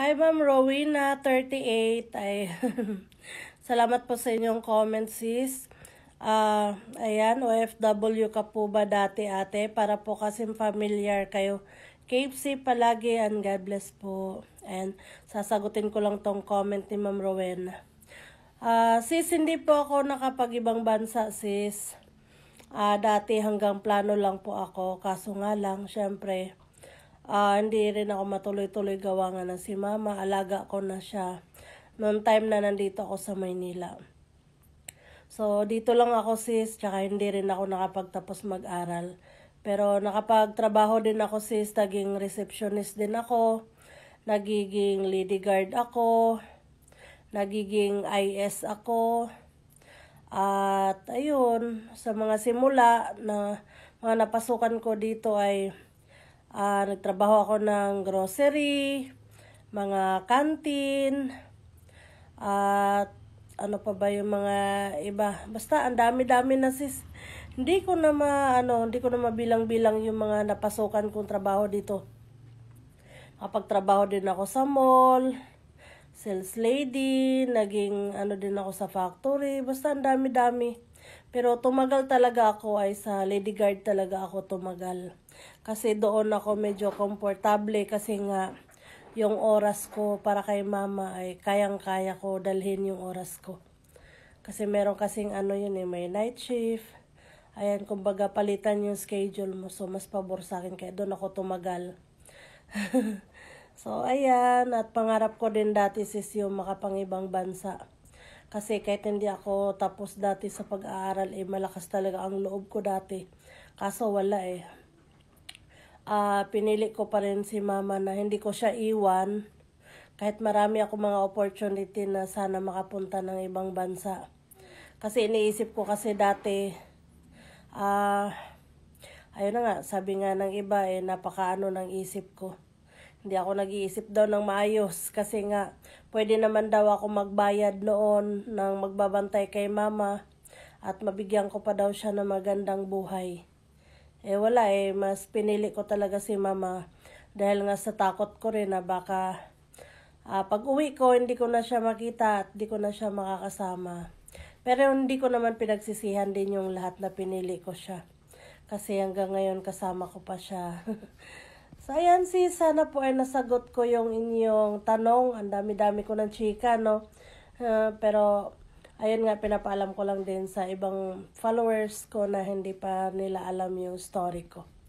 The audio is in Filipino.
Hi, Ma'am Rowena, 38. Ay, salamat po sa inyong comments, sis. Uh, ayan, OFW ka po ba dati, ate? Para po kasi familiar kayo. KFC palagi and God bless po. And sasagutin ko lang tong comment ni Ma'am Rowena. Uh, sis, hindi po ako nakapag-ibang bansa, sis. Uh, dati hanggang plano lang po ako. Kaso nga lang, syempre, uh, hindi rin ako matuloy-tuloy gawa nga ng si mama. Alaga ko na siya noong time na nandito ako sa Maynila. So, dito lang ako sis, tsaka hindi rin ako nakapagtapos mag-aral. Pero nakapagtrabaho din ako sis, naging receptionist din ako, nagiging lady guard ako, nagiging IS ako, at ayun, sa mga simula na mga napasukan ko dito ay Uh, nagtrabaho ako ng grocery, mga kantin, at ano pa ba yung mga iba. Basta ang dami-dami na sis. Hindi ko na ma, ano, hindi ko na mabilang-bilang yung mga napasukan kong trabaho dito. Kapag trabaho din ako sa mall, sales lady, naging ano din ako sa factory, basta ang dami-dami. Pero tumagal talaga ako ay sa lady guard talaga ako tumagal. Kasi doon ako medyo komportable kasi nga yung oras ko para kay mama ay kayang-kaya ko dalhin yung oras ko. Kasi meron kasing ano yun eh, may night shift. Ayan, kumbaga palitan yung schedule mo. So, mas pabor sa akin. Kaya doon ako tumagal. So, ayan. At pangarap ko din dati sis yung makapangibang bansa. Kasi kahit hindi ako tapos dati sa pag-aaral, eh malakas talaga ang loob ko dati. Kaso wala eh. Uh, pinili ko pa rin si mama na hindi ko siya iwan. Kahit marami ako mga opportunity na sana makapunta ng ibang bansa. Kasi iniisip ko kasi dati, ah, uh, ayun na nga, sabi nga ng iba eh, napakaano ng isip ko. Hindi ako nag-iisip daw ng maayos kasi nga pwede naman daw ako magbayad noon ng magbabantay kay mama at mabigyan ko pa daw siya ng magandang buhay. Eh wala eh, mas pinili ko talaga si mama dahil nga sa takot ko rin na baka uh, pag uwi ko hindi ko na siya makita at hindi ko na siya makakasama. Pero hindi ko naman pinagsisihan din yung lahat na pinili ko siya. Kasi hanggang ngayon kasama ko pa siya. So, ayan si sana po ay nasagot ko yung inyong tanong. Ang dami-dami ko ng chika, no? Uh, pero, ayun nga, pinapaalam ko lang din sa ibang followers ko na hindi pa nila alam yung story ko.